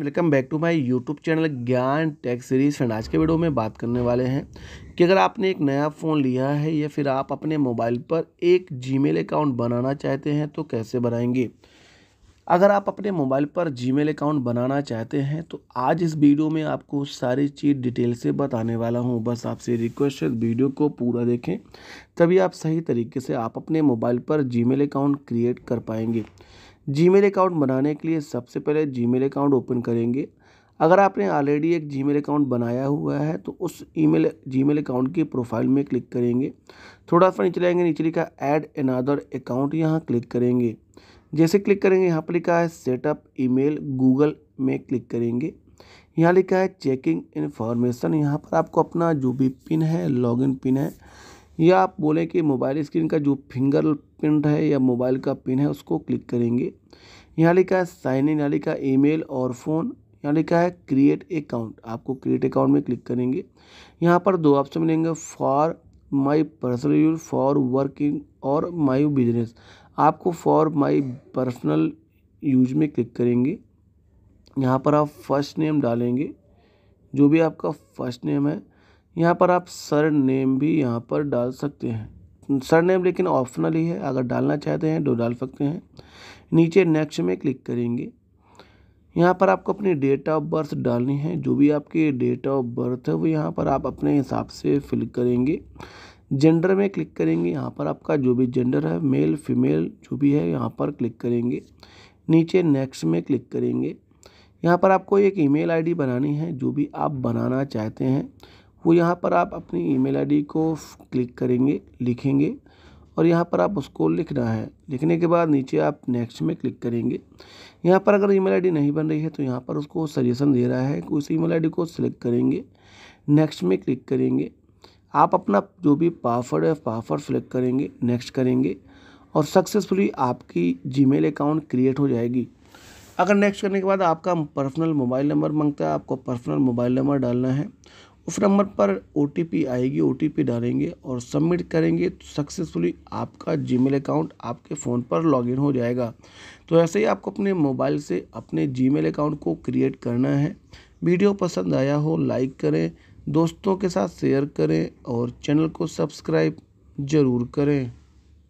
welcome back to my YouTube channel Gyan tech series friend आज के video में बात करने वाले हैं कि अगर आपने एक नया फ़ोन लिया है या फिर आप अपने मोबाइल पर एक जीमेल अकाउंट बनाना चाहते हैं तो कैसे बनाएंगे अगर आप अपने मोबाइल पर जीमेल अकाउंट बनाना चाहते हैं तो आज इस वीडियो में आपको सारी चीज़ डिटेल से बताने वाला हूँ बस आपसे रिक्वेस्ट है वीडियो को पूरा देखें तभी आप सही तरीके से आप अपने मोबाइल पर जी अकाउंट क्रिएट कर पाएंगे जीमेल अकाउंट बनाने के लिए सबसे पहले जीमेल अकाउंट ओपन करेंगे अगर आपने ऑलरेडी एक जीमेल अकाउंट बनाया हुआ है तो उस ईमेल जीमेल अकाउंट की प्रोफाइल में क्लिक करेंगे थोड़ा सा नीचे आएंगे नीचे लिखा ऐड अनादर अकाउंट यहाँ क्लिक करेंगे जैसे क्लिक करेंगे यहाँ पर लिखा है सेटअप ईमेल गूगल में क्लिक करेंगे यहाँ लिखा है चेकिंग इन्फॉर्मेशन यहाँ पर आपको अपना जो भी पिन है लॉगिन पिन है या आप बोलें कि मोबाइल स्क्रीन का जो फिंगर पिन है या मोबाइल का पिन है उसको क्लिक करेंगे यहाँ लिखा है साइन इन यहाँ लिखा है ई और फ़ोन यहाँ लिखा है क्रिएट अकाउंट आपको क्रिएट अकाउंट में क्लिक करेंगे यहाँ पर दो ऑप्शन मिलेंगे for my personal use for working और माई बिजनेस आपको फॉर माई पर्सनल यूज में क्लिक करेंगे यहाँ पर आप फर्स्ट नेम डालेंगे जो भी आपका फर्स्ट नेम है यहाँ पर आप सर नेम भी यहाँ पर डाल सकते हैं सरनेम लेकिन ऑप्शनल ही है अगर डालना चाहते हैं तो डाल सकते हैं नीचे नेक्स्ट में क्लिक करेंगे यहाँ पर आपको अपनी डेट ऑफ बर्थ डालनी है जो भी आपकी डेट ऑफ बर्थ है वो यहाँ पर आप अपने हिसाब से फिल करेंगे जेंडर में क्लिक करेंगे यहाँ पर आपका जो भी जेंडर है मेल फीमेल जो भी है यहाँ पर क्लिक करेंगे नीचे नेक्स्ट में क्लिक करेंगे यहाँ पर आपको एक ईमेल आईडी बनानी है जो भी आप बनाना चाहते हैं वो यहाँ पर आप अपनी ईमेल आईडी को क्लिक करेंगे लिखेंगे और यहाँ पर आप उसको लिखना है लिखने के बाद नीचे आप नेक्स्ट में क्लिक करेंगे यहाँ पर अगर ईमेल आईडी नहीं बन रही है तो यहाँ पर उसको सजेशन दे रहा है कि उस ईमेल आईडी को सिलेक्ट करेंगे नेक्स्ट में क्लिक करेंगे आप अपना जो भी पासवर्ड है पासवर्ड सेलेक्ट करेंगे नेक्स्ट करेंगे और सक्सेसफुली आपकी जी अकाउंट क्रिएट हो जाएगी अगर नेक्स्ट करने के बाद आपका पर्सनल मोबाइल नंबर मांगता है आपको पर्सनल मोबाइल नंबर डालना है उस नंबर पर ओ आएगी ओ डालेंगे और सबमिट करेंगे तो सक्सेसफुली आपका जीमेल अकाउंट आपके फ़ोन पर लॉगिन हो जाएगा तो ऐसे ही आपको अपने मोबाइल से अपने जीमेल अकाउंट को क्रिएट करना है वीडियो पसंद आया हो लाइक करें दोस्तों के साथ शेयर करें और चैनल को सब्सक्राइब ज़रूर करें